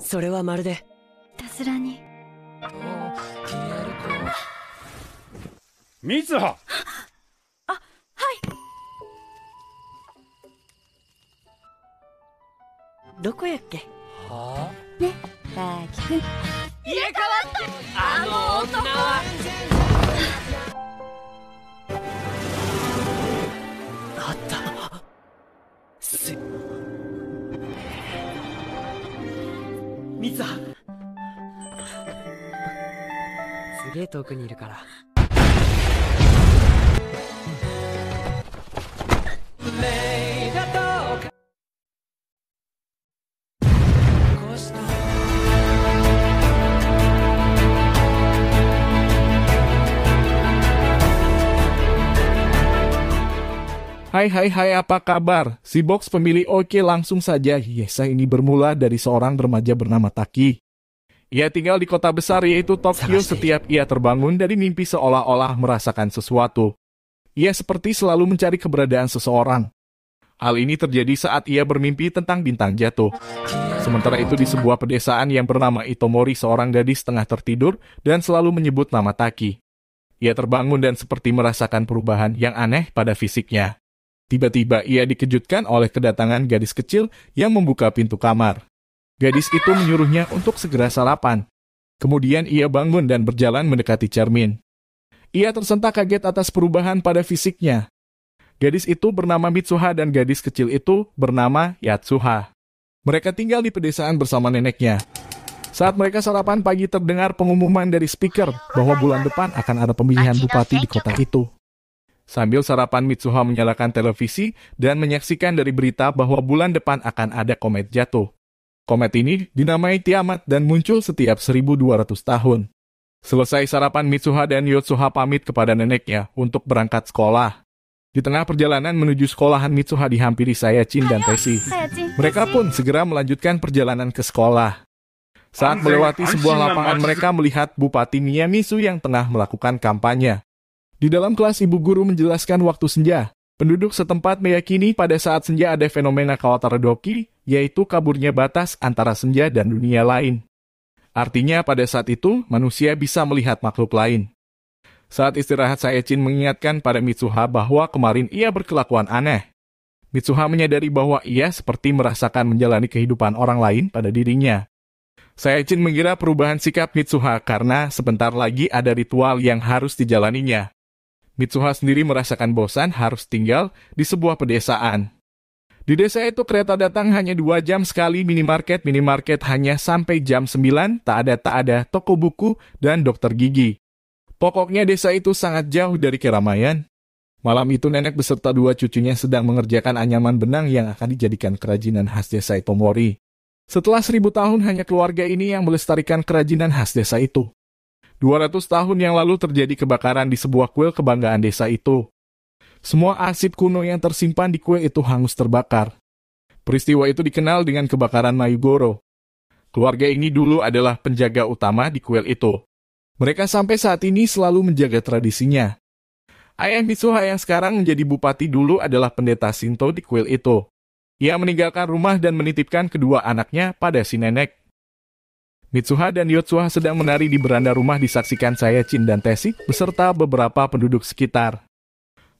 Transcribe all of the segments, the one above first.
それはまるでいたずらにミツハあはいどこやっけはあね大輝くん入れ替わったあの男は遠くにいるから。Hai hai hai apa kabar? Si box pemilih oke langsung saja. Yesa ini bermula dari seorang remaja bernama Taki ia tinggal di kota besar yaitu Tokyo setiap ia terbangun dari mimpi seolah-olah merasakan sesuatu. Ia seperti selalu mencari keberadaan seseorang. Hal ini terjadi saat ia bermimpi tentang bintang jatuh. Sementara itu di sebuah pedesaan yang bernama Itomori seorang gadis tengah tertidur dan selalu menyebut nama Taki. Ia terbangun dan seperti merasakan perubahan yang aneh pada fisiknya. Tiba-tiba ia dikejutkan oleh kedatangan gadis kecil yang membuka pintu kamar. Gadis itu menyuruhnya untuk segera sarapan. Kemudian ia bangun dan berjalan mendekati cermin. Ia tersentak kaget atas perubahan pada fisiknya. Gadis itu bernama Mitsuha dan gadis kecil itu bernama Yatsuha. Mereka tinggal di pedesaan bersama neneknya. Saat mereka sarapan pagi terdengar pengumuman dari speaker bahwa bulan depan akan ada pemilihan bupati di kota itu. Sambil sarapan Mitsuha menyalakan televisi dan menyaksikan dari berita bahwa bulan depan akan ada komet jatuh. Komet ini dinamai Tiamat dan muncul setiap 1200 tahun. Selesai sarapan Mitsuha dan Yotsuha pamit kepada neneknya untuk berangkat sekolah. Di tengah perjalanan menuju sekolahan Mitsuha dihampiri saya Chin dan Tesi. Mereka pun segera melanjutkan perjalanan ke sekolah. Saat melewati sebuah lapangan mereka melihat Bupati Miyamisu yang tengah melakukan kampanye. Di dalam kelas ibu guru menjelaskan waktu senja. Penduduk setempat meyakini pada saat senja ada fenomena doki, yaitu kaburnya batas antara senja dan dunia lain. Artinya pada saat itu, manusia bisa melihat makhluk lain. Saat istirahat saya Chin mengingatkan pada Mitsuha bahwa kemarin ia berkelakuan aneh. Mitsuha menyadari bahwa ia seperti merasakan menjalani kehidupan orang lain pada dirinya. Saya Chin mengira perubahan sikap Mitsuha karena sebentar lagi ada ritual yang harus dijalaninya. Mitsuha sendiri merasakan bosan harus tinggal di sebuah pedesaan. Di desa itu kereta datang hanya dua jam sekali minimarket, minimarket hanya sampai jam 9, tak ada tak ada toko buku dan dokter gigi. Pokoknya desa itu sangat jauh dari keramaian. Malam itu nenek beserta dua cucunya sedang mengerjakan anyaman benang yang akan dijadikan kerajinan khas desa Itomori. Setelah seribu tahun hanya keluarga ini yang melestarikan kerajinan khas desa itu. 200 tahun yang lalu terjadi kebakaran di sebuah kuil kebanggaan desa itu. Semua asip kuno yang tersimpan di kuil itu hangus terbakar. Peristiwa itu dikenal dengan kebakaran Mayugoro. Keluarga ini dulu adalah penjaga utama di kuil itu. Mereka sampai saat ini selalu menjaga tradisinya. Ayah Mitsuha yang sekarang menjadi bupati dulu adalah pendeta Sinto di kuil itu. Ia meninggalkan rumah dan menitipkan kedua anaknya pada si nenek. Mitsuha dan Yotsuha sedang menari di beranda rumah disaksikan saya, Chin dan Tesi, beserta beberapa penduduk sekitar.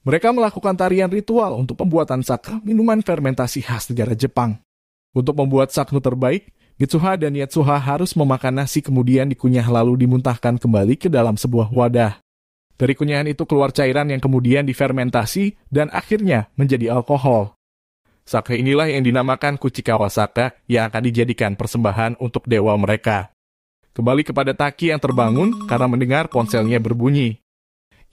Mereka melakukan tarian ritual untuk pembuatan sake, minuman fermentasi khas negara Jepang. Untuk membuat saknu terbaik, Mitsuha dan Yotsuha harus memakan nasi kemudian dikunyah lalu dimuntahkan kembali ke dalam sebuah wadah. Dari kunyahan itu keluar cairan yang kemudian difermentasi dan akhirnya menjadi alkohol. Sake inilah yang dinamakan Kuchikawa Sake yang akan dijadikan persembahan untuk dewa mereka. Kembali kepada Taki yang terbangun karena mendengar ponselnya berbunyi.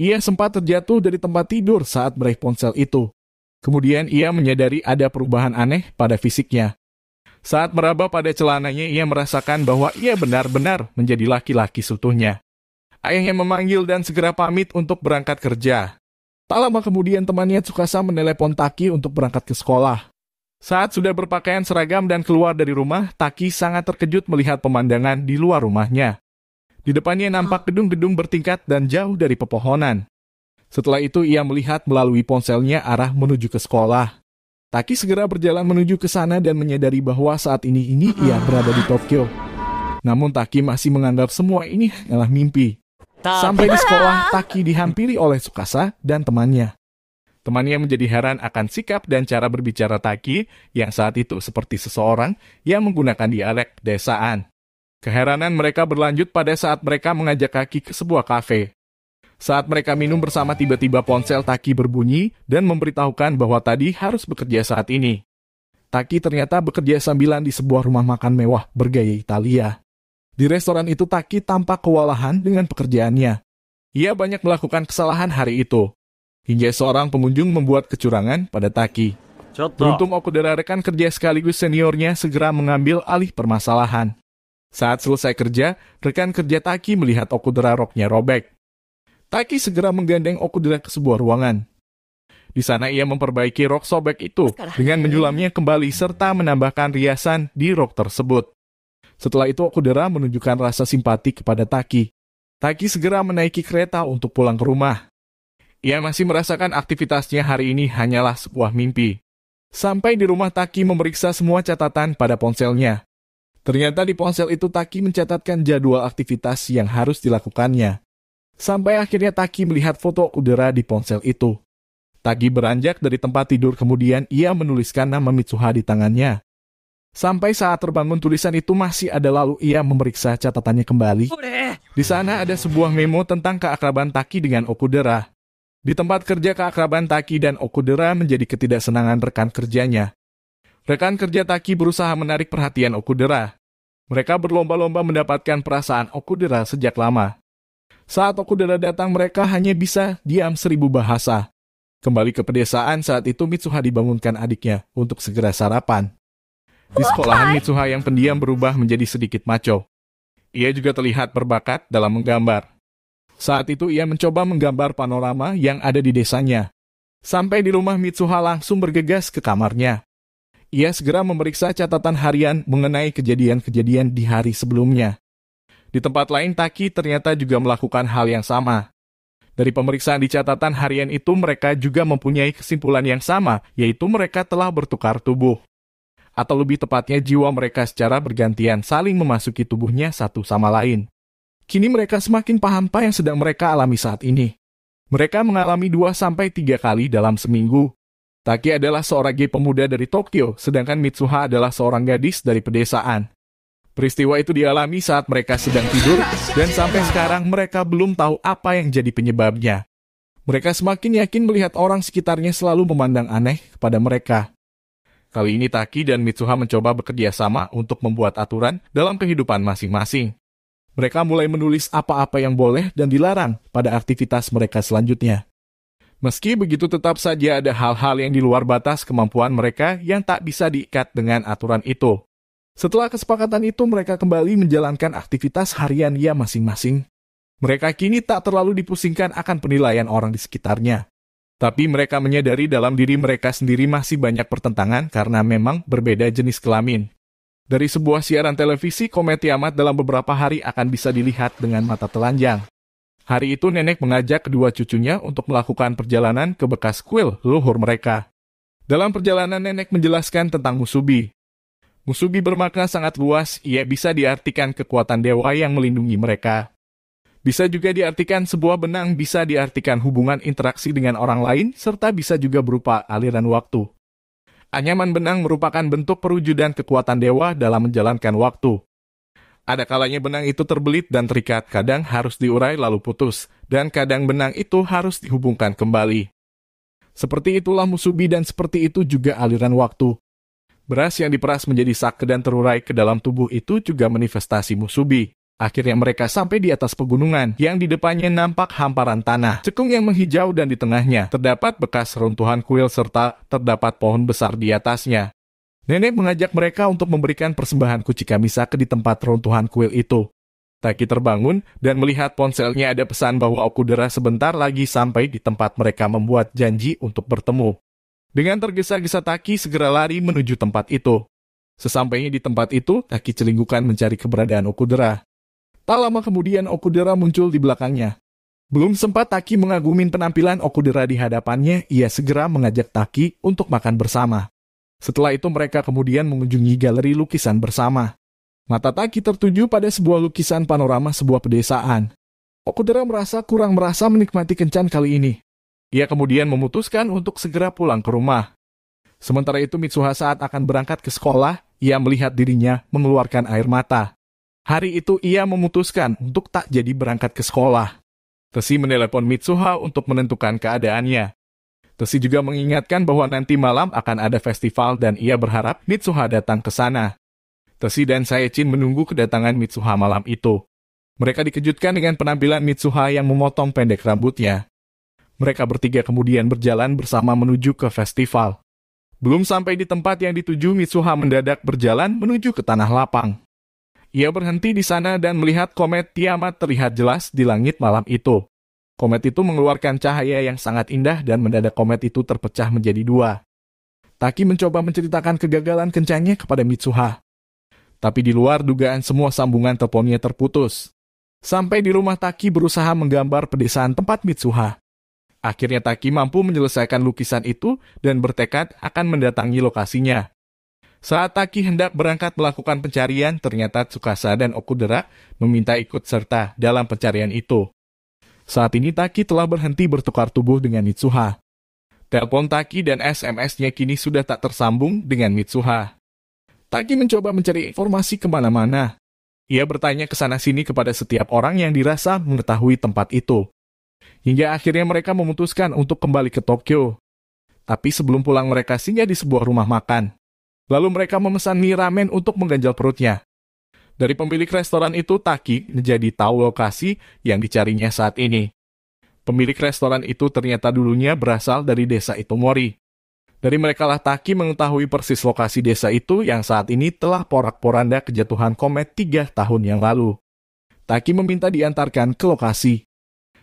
Ia sempat terjatuh dari tempat tidur saat meraih ponsel itu. Kemudian ia menyadari ada perubahan aneh pada fisiknya. Saat meraba pada celananya, ia merasakan bahwa ia benar-benar menjadi laki-laki seutuhnya. Ayahnya memanggil dan segera pamit untuk berangkat kerja. Tak lama kemudian temannya Tsukasa menelepon Taki untuk berangkat ke sekolah. Saat sudah berpakaian seragam dan keluar dari rumah, Taki sangat terkejut melihat pemandangan di luar rumahnya. Di depannya nampak gedung-gedung bertingkat dan jauh dari pepohonan. Setelah itu ia melihat melalui ponselnya arah menuju ke sekolah. Taki segera berjalan menuju ke sana dan menyadari bahwa saat ini ini ia berada di Tokyo. Namun Taki masih menganggap semua ini adalah mimpi mantap. Sampai di sekolah, Taki dihampiri oleh Sukasa dan temannya. Temannya menjadi heran akan sikap dan cara berbicara Taki yang saat itu seperti seseorang yang menggunakan dialek desaan. Keheranan mereka berlanjut pada saat mereka mengajak Kaki ke sebuah kafe. Saat mereka minum bersama tiba-tiba ponsel Taki berbunyi dan memberitahukan bahwa tadi harus bekerja saat ini. Taki ternyata bekerja sambilan di sebuah rumah makan mewah bergaya Italia. Di restoran itu Taki tampak kewalahan dengan pekerjaannya. Ia banyak melakukan kesalahan hari itu. Hingga seorang pengunjung membuat kecurangan pada Taki. Beruntung Okudera rekan kerja sekaligus seniornya segera mengambil alih permasalahan. Saat selesai kerja, rekan kerja Taki melihat Okudera roknya robek. Taki segera menggandeng Okudera ke sebuah ruangan. Di sana ia memperbaiki rok sobek itu dengan menyulamnya kembali serta menambahkan riasan di rok tersebut. Setelah itu Okudera menunjukkan rasa simpati kepada Taki. Taki segera menaiki kereta untuk pulang ke rumah. Ia masih merasakan aktivitasnya hari ini hanyalah sebuah mimpi. Sampai di rumah Taki memeriksa semua catatan pada ponselnya. Ternyata di ponsel itu Taki mencatatkan jadwal aktivitas yang harus dilakukannya. Sampai akhirnya Taki melihat foto Okudera di ponsel itu. Taki beranjak dari tempat tidur kemudian ia menuliskan nama Mitsuha di tangannya. Sampai saat terbangun tulisan itu masih ada lalu ia memeriksa catatannya kembali. Di sana ada sebuah memo tentang keakraban Taki dengan Okudera. Di tempat kerja keakraban Taki dan Okudera menjadi ketidaksenangan rekan kerjanya. Rekan kerja Taki berusaha menarik perhatian Okudera. Mereka berlomba-lomba mendapatkan perasaan Okudera sejak lama. Saat Okudera datang mereka hanya bisa diam seribu bahasa. Kembali ke pedesaan saat itu Mitsuha dibangunkan adiknya untuk segera sarapan. Di sekolahan Mitsuha yang pendiam berubah menjadi sedikit maco. Ia juga terlihat berbakat dalam menggambar. Saat itu ia mencoba menggambar panorama yang ada di desanya. Sampai di rumah Mitsuha langsung bergegas ke kamarnya. Ia segera memeriksa catatan harian mengenai kejadian-kejadian di hari sebelumnya. Di tempat lain Taki ternyata juga melakukan hal yang sama. Dari pemeriksaan di catatan harian itu mereka juga mempunyai kesimpulan yang sama, yaitu mereka telah bertukar tubuh atau lebih tepatnya jiwa mereka secara bergantian saling memasuki tubuhnya satu sama lain. Kini mereka semakin paham apa yang sedang mereka alami saat ini. Mereka mengalami 2-3 kali dalam seminggu. Taki adalah seorang gay pemuda dari Tokyo, sedangkan Mitsuha adalah seorang gadis dari pedesaan. Peristiwa itu dialami saat mereka sedang tidur, dan sampai sekarang mereka belum tahu apa yang jadi penyebabnya. Mereka semakin yakin melihat orang sekitarnya selalu memandang aneh kepada mereka. Kali ini Taki dan Mitsuha mencoba bekerja sama untuk membuat aturan dalam kehidupan masing-masing. Mereka mulai menulis apa-apa yang boleh dan dilarang pada aktivitas mereka selanjutnya. Meski begitu tetap saja ada hal-hal yang di luar batas kemampuan mereka yang tak bisa diikat dengan aturan itu. Setelah kesepakatan itu mereka kembali menjalankan aktivitas hariannya masing-masing. Mereka kini tak terlalu dipusingkan akan penilaian orang di sekitarnya. Tapi mereka menyadari dalam diri mereka sendiri masih banyak pertentangan karena memang berbeda jenis kelamin. Dari sebuah siaran televisi, komet amat dalam beberapa hari akan bisa dilihat dengan mata telanjang. Hari itu nenek mengajak kedua cucunya untuk melakukan perjalanan ke bekas kuil luhur mereka. Dalam perjalanan nenek menjelaskan tentang Musubi. Musubi bermakna sangat luas, ia bisa diartikan kekuatan dewa yang melindungi mereka. Bisa juga diartikan sebuah benang bisa diartikan hubungan interaksi dengan orang lain, serta bisa juga berupa aliran waktu. Anyaman benang merupakan bentuk perwujudan kekuatan dewa dalam menjalankan waktu. Ada kalanya benang itu terbelit dan terikat, kadang harus diurai lalu putus, dan kadang benang itu harus dihubungkan kembali. Seperti itulah musubi dan seperti itu juga aliran waktu. Beras yang diperas menjadi sak dan terurai ke dalam tubuh itu juga manifestasi musubi. Akhirnya mereka sampai di atas pegunungan yang di depannya nampak hamparan tanah, cekung yang menghijau dan di tengahnya terdapat bekas runtuhan kuil serta terdapat pohon besar di atasnya. Nenek mengajak mereka untuk memberikan persembahan kucing misake di tempat runtuhan kuil itu. Taki terbangun dan melihat ponselnya ada pesan bahwa Okudera sebentar lagi sampai di tempat mereka membuat janji untuk bertemu. Dengan tergesa-gesa Taki segera lari menuju tempat itu. Sesampainya di tempat itu, Taki celingukan mencari keberadaan Okudera. Tak lama kemudian Okudera muncul di belakangnya. Belum sempat Taki mengagumi penampilan Okudera di hadapannya, ia segera mengajak Taki untuk makan bersama. Setelah itu mereka kemudian mengunjungi galeri lukisan bersama. Mata Taki tertuju pada sebuah lukisan panorama sebuah pedesaan. Okudera merasa kurang merasa menikmati kencan kali ini. Ia kemudian memutuskan untuk segera pulang ke rumah. Sementara itu Mitsuha saat akan berangkat ke sekolah, ia melihat dirinya mengeluarkan air mata. Hari itu ia memutuskan untuk tak jadi berangkat ke sekolah. Tesi menelepon Mitsuha untuk menentukan keadaannya. Tesi juga mengingatkan bahwa nanti malam akan ada festival dan ia berharap Mitsuha datang ke sana. Tesi dan Saechin menunggu kedatangan Mitsuha malam itu. Mereka dikejutkan dengan penampilan Mitsuha yang memotong pendek rambutnya. Mereka bertiga kemudian berjalan bersama menuju ke festival. Belum sampai di tempat yang dituju, Mitsuha mendadak berjalan menuju ke tanah lapang. Ia berhenti di sana dan melihat komet Tiamat terlihat jelas di langit malam itu. Komet itu mengeluarkan cahaya yang sangat indah dan mendadak komet itu terpecah menjadi dua. Taki mencoba menceritakan kegagalan kencangnya kepada Mitsuha. Tapi di luar dugaan semua sambungan teleponnya terputus. Sampai di rumah Taki berusaha menggambar pedesaan tempat Mitsuha. Akhirnya Taki mampu menyelesaikan lukisan itu dan bertekad akan mendatangi lokasinya. Saat Taki hendak berangkat melakukan pencarian, ternyata Tsukasa dan Okudera meminta ikut serta dalam pencarian itu. Saat ini Taki telah berhenti bertukar tubuh dengan Mitsuha. Telepon Taki dan SMS-nya kini sudah tak tersambung dengan Mitsuha. Taki mencoba mencari informasi kemana-mana. Ia bertanya ke sana-sini kepada setiap orang yang dirasa mengetahui tempat itu. Hingga akhirnya mereka memutuskan untuk kembali ke Tokyo. Tapi sebelum pulang mereka singgah di sebuah rumah makan. Lalu mereka memesan mie ramen untuk mengganjal perutnya. Dari pemilik restoran itu, Taki menjadi tahu lokasi yang dicarinya saat ini. Pemilik restoran itu ternyata dulunya berasal dari desa Itomori. Dari merekalah Taki mengetahui persis lokasi desa itu yang saat ini telah porak-poranda kejatuhan komet tiga tahun yang lalu. Taki meminta diantarkan ke lokasi.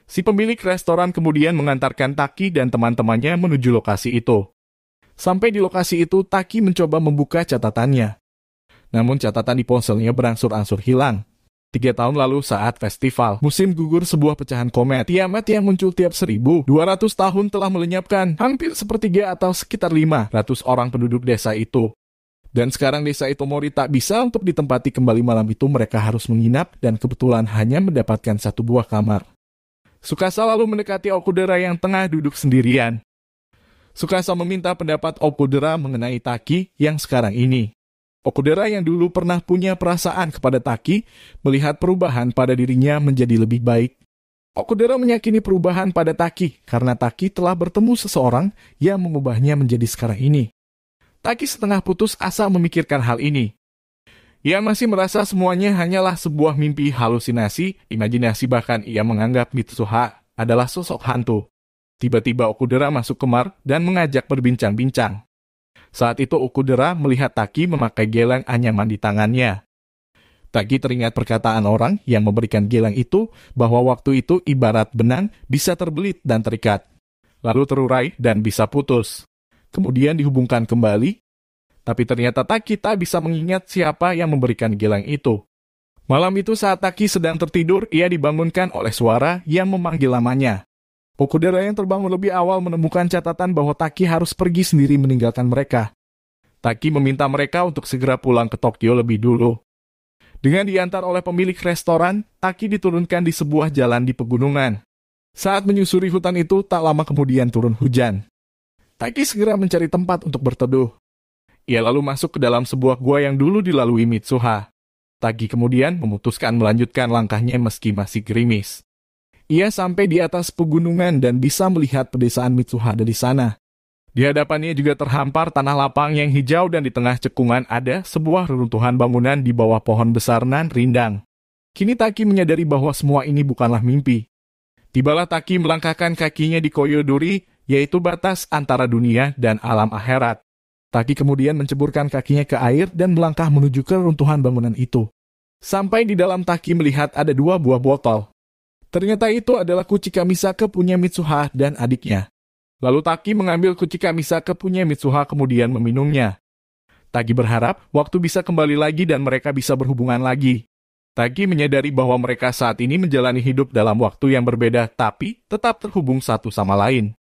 Si pemilik restoran kemudian mengantarkan Taki dan teman-temannya menuju lokasi itu. Sampai di lokasi itu, Taki mencoba membuka catatannya. Namun catatan di ponselnya berangsur-angsur hilang. Tiga tahun lalu saat festival, musim gugur sebuah pecahan komet. Tiamat yang muncul tiap seribu dua ratus tahun telah melenyapkan hampir sepertiga atau sekitar lima ratus orang penduduk desa itu. Dan sekarang desa Itomori tak bisa untuk ditempati kembali malam itu mereka harus menginap dan kebetulan hanya mendapatkan satu buah kamar. Sukasa lalu mendekati Okudera yang tengah duduk sendirian. Sukasa meminta pendapat Okudera mengenai Taki yang sekarang ini. Okudera yang dulu pernah punya perasaan kepada Taki melihat perubahan pada dirinya menjadi lebih baik. Okudera meyakini perubahan pada Taki karena Taki telah bertemu seseorang yang mengubahnya menjadi sekarang ini. Taki setengah putus asa memikirkan hal ini. Ia masih merasa semuanya hanyalah sebuah mimpi halusinasi, imajinasi bahkan ia menganggap Mitsuha adalah sosok hantu. Tiba-tiba Okudera masuk kemar dan mengajak berbincang-bincang. Saat itu Okudera melihat Taki memakai gelang anyaman di tangannya. Taki teringat perkataan orang yang memberikan gelang itu bahwa waktu itu ibarat benang bisa terbelit dan terikat, lalu terurai dan bisa putus. Kemudian dihubungkan kembali, tapi ternyata Taki tak bisa mengingat siapa yang memberikan gelang itu. Malam itu saat Taki sedang tertidur, ia dibangunkan oleh suara yang memanggil lamanya. Okudera yang terbangun lebih awal menemukan catatan bahwa Taki harus pergi sendiri meninggalkan mereka. Taki meminta mereka untuk segera pulang ke Tokyo lebih dulu. Dengan diantar oleh pemilik restoran, Taki diturunkan di sebuah jalan di pegunungan. Saat menyusuri hutan itu, tak lama kemudian turun hujan. Taki segera mencari tempat untuk berteduh. Ia lalu masuk ke dalam sebuah gua yang dulu dilalui Mitsuha. Taki kemudian memutuskan melanjutkan langkahnya meski masih gerimis. Ia sampai di atas pegunungan dan bisa melihat pedesaan Mitsuhada di sana. Di hadapannya juga terhampar tanah lapang yang hijau dan di tengah cekungan ada sebuah reruntuhan bangunan di bawah pohon besar nan rindang. Kini Taki menyadari bahwa semua ini bukanlah mimpi. Tibalah Taki melangkahkan kakinya di Koyoduri, yaitu batas antara dunia dan alam akhirat. Taki kemudian menceburkan kakinya ke air dan melangkah menuju ke runtuhan bangunan itu. Sampai di dalam Taki melihat ada dua buah botol. Ternyata itu adalah Kuchika Misaka punya Mitsuha dan adiknya. Lalu Taki mengambil Kuchika Misaka punya Mitsuha kemudian meminumnya. Taki berharap waktu bisa kembali lagi dan mereka bisa berhubungan lagi. Taki menyadari bahwa mereka saat ini menjalani hidup dalam waktu yang berbeda tapi tetap terhubung satu sama lain.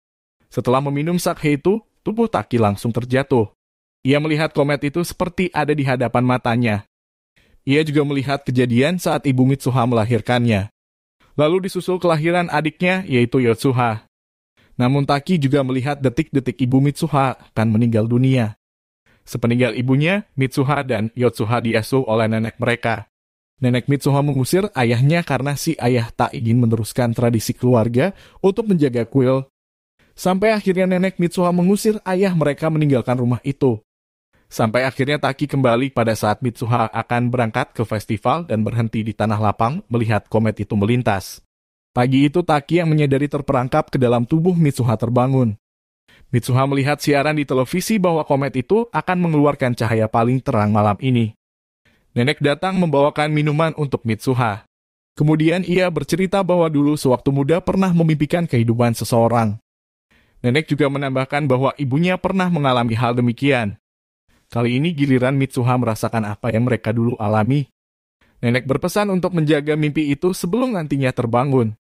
Setelah meminum sake itu, tubuh Taki langsung terjatuh. Ia melihat komet itu seperti ada di hadapan matanya. Ia juga melihat kejadian saat ibu Mitsuha melahirkannya. Lalu disusul kelahiran adiknya yaitu Yotsuha. Namun Taki juga melihat detik-detik ibu Mitsuha akan meninggal dunia. Sepeninggal ibunya, Mitsuha dan Yotsuha diasuh oleh nenek mereka. Nenek Mitsuha mengusir ayahnya karena si ayah tak ingin meneruskan tradisi keluarga untuk menjaga kuil. Sampai akhirnya nenek Mitsuha mengusir ayah mereka meninggalkan rumah itu. Sampai akhirnya Taki kembali pada saat Mitsuha akan berangkat ke festival dan berhenti di tanah lapang melihat komet itu melintas. Pagi itu Taki yang menyadari terperangkap ke dalam tubuh Mitsuha terbangun. Mitsuha melihat siaran di televisi bahwa komet itu akan mengeluarkan cahaya paling terang malam ini. Nenek datang membawakan minuman untuk Mitsuha. Kemudian ia bercerita bahwa dulu sewaktu muda pernah memimpikan kehidupan seseorang. Nenek juga menambahkan bahwa ibunya pernah mengalami hal demikian. Kali ini giliran Mitsuha merasakan apa yang mereka dulu alami. Nenek berpesan untuk menjaga mimpi itu sebelum nantinya terbangun.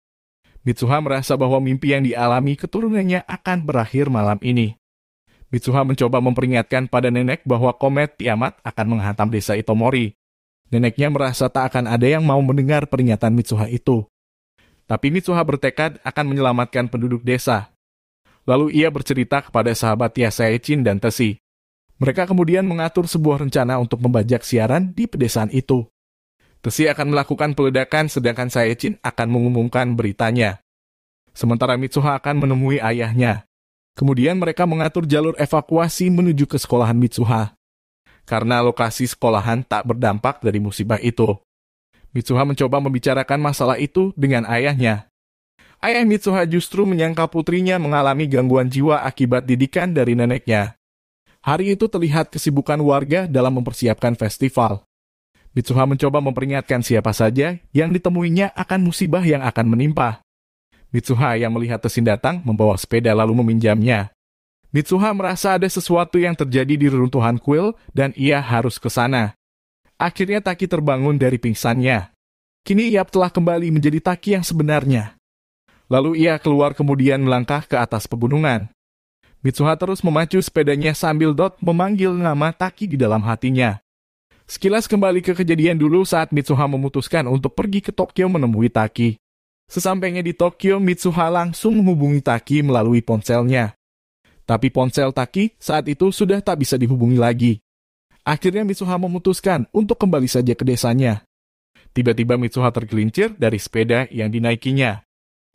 Mitsuha merasa bahwa mimpi yang dialami keturunannya akan berakhir malam ini. Mitsuha mencoba memperingatkan pada nenek bahwa komet tiamat akan menghantam desa Itomori. Neneknya merasa tak akan ada yang mau mendengar peringatan Mitsuha itu. Tapi Mitsuha bertekad akan menyelamatkan penduduk desa. Lalu ia bercerita kepada sahabat Tia Yasaechin dan Tesi. Mereka kemudian mengatur sebuah rencana untuk membajak siaran di pedesaan itu. Tesi akan melakukan peledakan sedangkan Saechin akan mengumumkan beritanya. Sementara Mitsuha akan menemui ayahnya. Kemudian mereka mengatur jalur evakuasi menuju ke sekolahan Mitsuha. Karena lokasi sekolahan tak berdampak dari musibah itu. Mitsuha mencoba membicarakan masalah itu dengan ayahnya. Ayah Mitsuha justru menyangka putrinya mengalami gangguan jiwa akibat didikan dari neneknya. Hari itu terlihat kesibukan warga dalam mempersiapkan festival. Mitsuha mencoba memperingatkan siapa saja yang ditemuinya akan musibah yang akan menimpa. Mitsuha yang melihat Tesin datang membawa sepeda lalu meminjamnya. Mitsuha merasa ada sesuatu yang terjadi di reruntuhan kuil dan ia harus ke sana. Akhirnya Taki terbangun dari pingsannya. Kini ia telah kembali menjadi Taki yang sebenarnya. Lalu ia keluar kemudian melangkah ke atas pegunungan. Mitsuha terus memacu sepedanya sambil Dot memanggil nama Taki di dalam hatinya. Sekilas kembali ke kejadian dulu saat Mitsuha memutuskan untuk pergi ke Tokyo menemui Taki. Sesampainya di Tokyo, Mitsuha langsung menghubungi Taki melalui ponselnya. Tapi ponsel Taki saat itu sudah tak bisa dihubungi lagi. Akhirnya Mitsuha memutuskan untuk kembali saja ke desanya. Tiba-tiba Mitsuha tergelincir dari sepeda yang dinaikinya.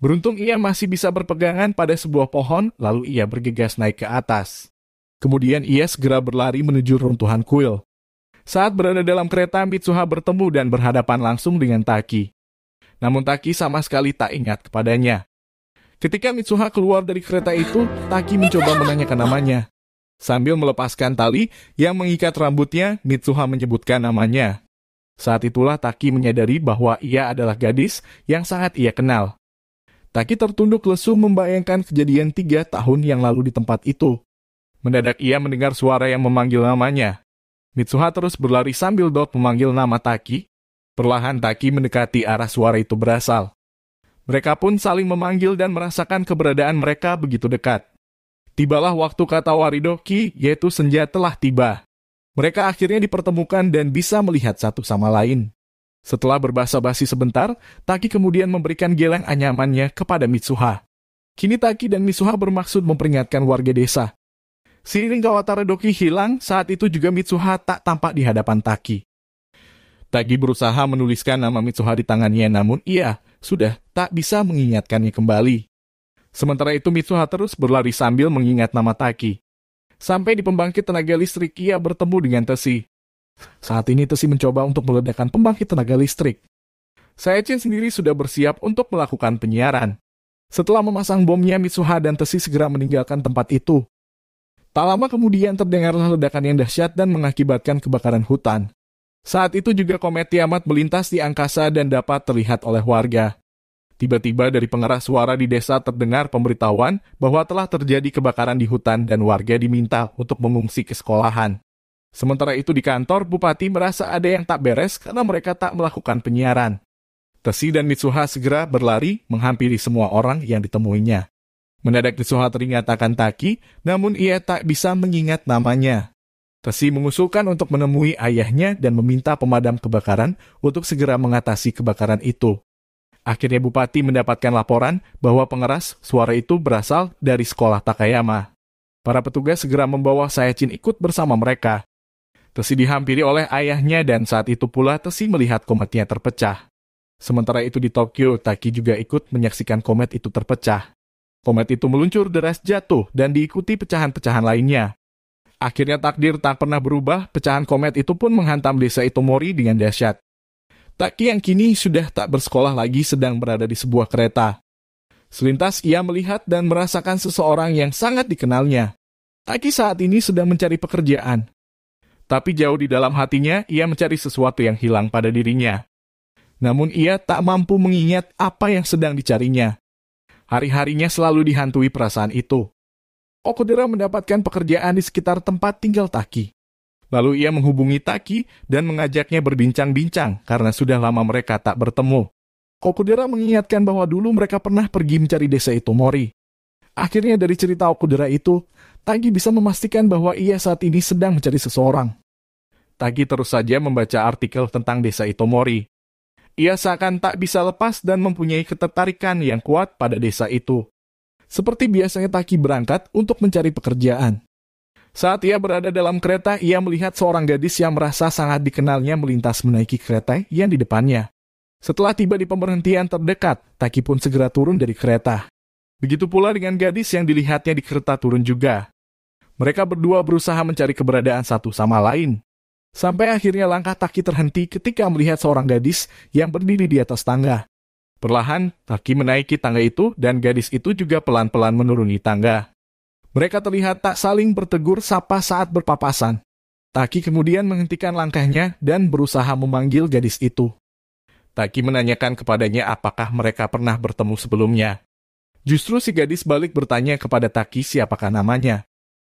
Beruntung ia masih bisa berpegangan pada sebuah pohon, lalu ia bergegas naik ke atas. Kemudian ia segera berlari menuju runtuhan kuil. Saat berada dalam kereta, Mitsuha bertemu dan berhadapan langsung dengan Taki. Namun Taki sama sekali tak ingat kepadanya. Ketika Mitsuha keluar dari kereta itu, Taki mencoba menanyakan namanya. Sambil melepaskan tali yang mengikat rambutnya, Mitsuha menyebutkan namanya. Saat itulah Taki menyadari bahwa ia adalah gadis yang sangat ia kenal. Taki tertunduk lesu membayangkan kejadian tiga tahun yang lalu di tempat itu. Mendadak ia mendengar suara yang memanggil namanya. Mitsuha terus berlari sambil Dot memanggil nama Taki. Perlahan Taki mendekati arah suara itu berasal. Mereka pun saling memanggil dan merasakan keberadaan mereka begitu dekat. Tibalah waktu kata Waridoki, yaitu senja telah tiba. Mereka akhirnya dipertemukan dan bisa melihat satu sama lain. Setelah berbahasa-basi sebentar, Taki kemudian memberikan geleng anyamannya kepada Mitsuha. Kini Taki dan Mitsuha bermaksud memperingatkan warga desa. Seiring Kawatara Doki hilang, saat itu juga Mitsuha tak tampak di hadapan Taki. Taki berusaha menuliskan nama Mitsuha di tangannya, namun ia sudah tak bisa mengingatkannya kembali. Sementara itu Mitsuha terus berlari sambil mengingat nama Taki. Sampai di pembangkit tenaga listrik, ia bertemu dengan Tesi. Saat ini Tesi mencoba untuk meledakkan pembangkit tenaga listrik. Saya Chen sendiri sudah bersiap untuk melakukan penyiaran. Setelah memasang bomnya, Mitsuha dan Tesi segera meninggalkan tempat itu. Tak lama kemudian terdengar ledakan yang dahsyat dan mengakibatkan kebakaran hutan. Saat itu juga komet Tiamat melintas di angkasa dan dapat terlihat oleh warga. Tiba-tiba dari pengeras suara di desa terdengar pemberitahuan bahwa telah terjadi kebakaran di hutan dan warga diminta untuk mengungsi ke sekolahan. Sementara itu di kantor, bupati merasa ada yang tak beres karena mereka tak melakukan penyiaran. Tesi dan Mitsuha segera berlari menghampiri semua orang yang ditemuinya. Mendadak Mitsuha teringat akan Taki, namun ia tak bisa mengingat namanya. Tesi mengusulkan untuk menemui ayahnya dan meminta pemadam kebakaran untuk segera mengatasi kebakaran itu. Akhirnya bupati mendapatkan laporan bahwa pengeras suara itu berasal dari sekolah Takayama. Para petugas segera membawa Sayachin ikut bersama mereka. Tesi dihampiri oleh ayahnya dan saat itu pula Tesi melihat kometnya terpecah. Sementara itu di Tokyo, Taki juga ikut menyaksikan komet itu terpecah. Komet itu meluncur deras jatuh dan diikuti pecahan-pecahan lainnya. Akhirnya takdir tak pernah berubah, pecahan komet itu pun menghantam desa Itomori dengan dahsyat. Taki yang kini sudah tak bersekolah lagi sedang berada di sebuah kereta. Selintas ia melihat dan merasakan seseorang yang sangat dikenalnya. Taki saat ini sedang mencari pekerjaan tapi jauh di dalam hatinya ia mencari sesuatu yang hilang pada dirinya. Namun ia tak mampu mengingat apa yang sedang dicarinya. Hari-harinya selalu dihantui perasaan itu. Okudera mendapatkan pekerjaan di sekitar tempat tinggal Taki. Lalu ia menghubungi Taki dan mengajaknya berbincang-bincang karena sudah lama mereka tak bertemu. Okudera mengingatkan bahwa dulu mereka pernah pergi mencari desa itu Mori. Akhirnya dari cerita Okudera itu, Tagi bisa memastikan bahwa ia saat ini sedang mencari seseorang. Tagi terus saja membaca artikel tentang desa Itomori. Ia seakan tak bisa lepas dan mempunyai ketertarikan yang kuat pada desa itu. Seperti biasanya Taki berangkat untuk mencari pekerjaan. Saat ia berada dalam kereta, ia melihat seorang gadis yang merasa sangat dikenalnya melintas menaiki kereta yang di depannya. Setelah tiba di pemberhentian terdekat, Taki pun segera turun dari kereta. Begitu pula dengan gadis yang dilihatnya di kereta turun juga. Mereka berdua berusaha mencari keberadaan satu sama lain. Sampai akhirnya langkah Taki terhenti ketika melihat seorang gadis yang berdiri di atas tangga. Perlahan, Taki menaiki tangga itu dan gadis itu juga pelan-pelan menuruni tangga. Mereka terlihat tak saling bertegur sapa saat berpapasan. Taki kemudian menghentikan langkahnya dan berusaha memanggil gadis itu. Taki menanyakan kepadanya apakah mereka pernah bertemu sebelumnya. Justru si gadis balik bertanya kepada Taki siapakah namanya.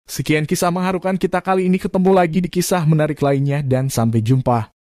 Sekian kisah mengharukan kita kali ini ketemu lagi di kisah menarik lainnya dan sampai jumpa.